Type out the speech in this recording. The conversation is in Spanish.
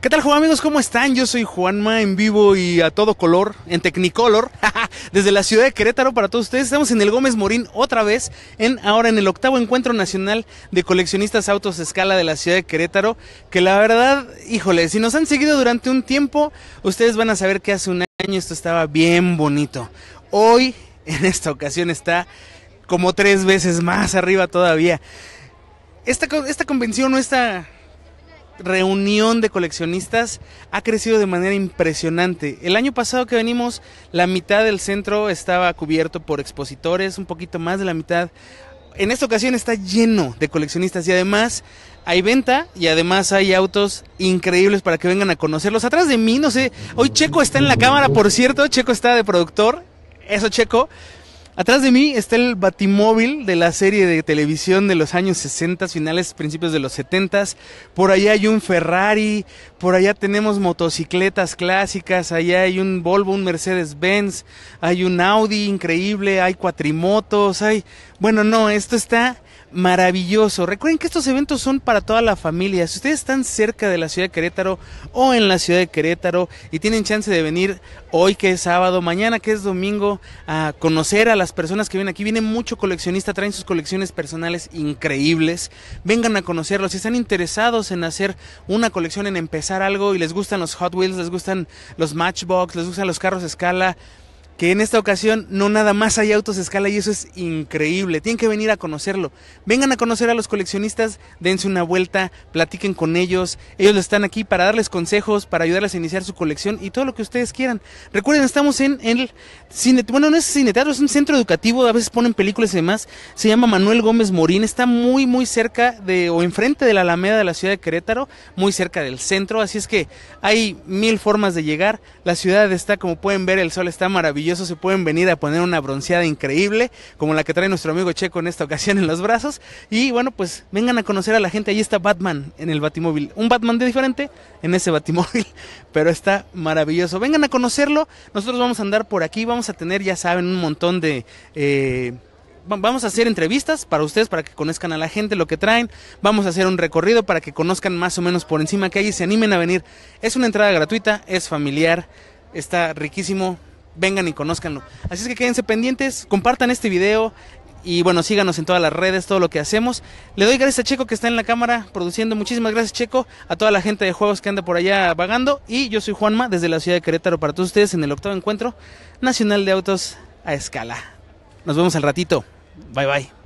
¿Qué tal, Juan amigos? ¿Cómo están? Yo soy Juanma en vivo y a todo color, en Technicolor, desde la ciudad de Querétaro para todos ustedes. Estamos en el Gómez Morín otra vez, en ahora en el octavo encuentro nacional de coleccionistas autos escala de la ciudad de Querétaro, que la verdad, híjole, si nos han seguido durante un tiempo, ustedes van a saber que hace un año esto estaba bien bonito. Hoy, en esta ocasión, está como tres veces más arriba todavía. Esta, esta convención no está reunión de coleccionistas ha crecido de manera impresionante. El año pasado que venimos, la mitad del centro estaba cubierto por expositores, un poquito más de la mitad. En esta ocasión está lleno de coleccionistas y además hay venta y además hay autos increíbles para que vengan a conocerlos. Atrás de mí, no sé, hoy Checo está en la cámara, por cierto, Checo está de productor, eso Checo, Atrás de mí está el batimóvil de la serie de televisión de los años 60, finales, principios de los 70. Por allá hay un Ferrari, por allá tenemos motocicletas clásicas, allá hay un Volvo, un Mercedes-Benz, hay un Audi increíble, hay cuatrimotos, hay... Bueno, no, esto está maravilloso. Recuerden que estos eventos son para toda la familia. Si ustedes están cerca de la ciudad de Querétaro o en la ciudad de Querétaro y tienen chance de venir hoy que es sábado, mañana que es domingo, a conocer a las personas que vienen aquí, viene mucho coleccionista, traen sus colecciones personales increíbles. Vengan a conocerlos. Si están interesados en hacer una colección, en empezar algo y les gustan los Hot Wheels, les gustan los Matchbox, les gustan los carros de escala, que en esta ocasión no nada más hay autos de escala y eso es increíble. Tienen que venir a conocerlo. Vengan a conocer a los coleccionistas, dense una vuelta, platiquen con ellos. Ellos están aquí para darles consejos, para ayudarles a iniciar su colección y todo lo que ustedes quieran. Recuerden, estamos en, el cine, bueno, no es cine teatro, es un centro educativo, a veces ponen películas y demás. Se llama Manuel Gómez Morín, está muy muy cerca de o enfrente de la Alameda de la ciudad de Querétaro, muy cerca del centro, así es que hay mil formas de llegar. La ciudad está como pueden ver, el sol está maravilloso eso se pueden venir a poner una bronceada increíble, como la que trae nuestro amigo Checo en esta ocasión en los brazos. Y bueno, pues vengan a conocer a la gente, ahí está Batman en el Batimóvil. Un Batman de diferente en ese Batimóvil, pero está maravilloso. Vengan a conocerlo, nosotros vamos a andar por aquí, vamos a tener, ya saben, un montón de... Eh, vamos a hacer entrevistas para ustedes, para que conozcan a la gente lo que traen. Vamos a hacer un recorrido para que conozcan más o menos por encima que hay y se animen a venir. Es una entrada gratuita, es familiar, está riquísimo vengan y conózcanlo. Así es que quédense pendientes, compartan este video y bueno, síganos en todas las redes, todo lo que hacemos. Le doy gracias a Checo que está en la cámara produciendo. Muchísimas gracias Checo, a toda la gente de juegos que anda por allá vagando. Y yo soy Juanma desde la ciudad de Querétaro para todos ustedes en el octavo encuentro nacional de autos a escala. Nos vemos al ratito. Bye bye.